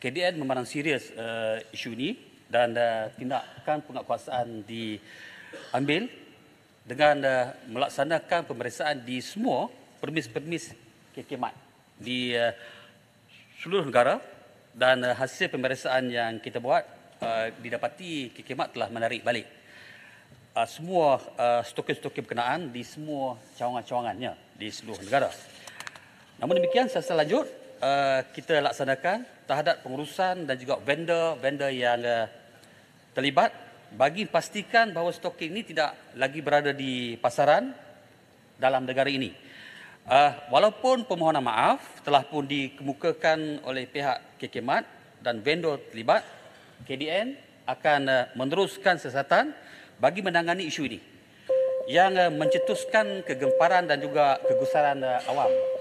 KDN memandang serius uh, isu ini dan uh, tindakan penguatkuasaan diambil dengan uh, melaksanakan pemeriksaan di semua permis-permis KKMAT di uh, seluruh negara dan uh, hasil pemeriksaan yang kita buat uh, didapati KKMAT telah menarik balik uh, semua uh, stoker-stoker berkenaan di semua cawangan-cawangannya di seluruh negara. Namun demikian, saya selanjutnya Eh, kita laksanakan terhadap pengurusan dan juga vendor-vendor yang uh, terlibat bagi pastikan bahawa stoking ini tidak lagi berada di pasaran dalam negara ini. Uh, walaupun permohonan maaf telah pun dikemukakan oleh pihak KKMAT dan vendor terlibat, KDN akan uh, meneruskan sesatan bagi menangani isu ini yang uh, mencetuskan kegemparan dan juga kegusaran uh, awam.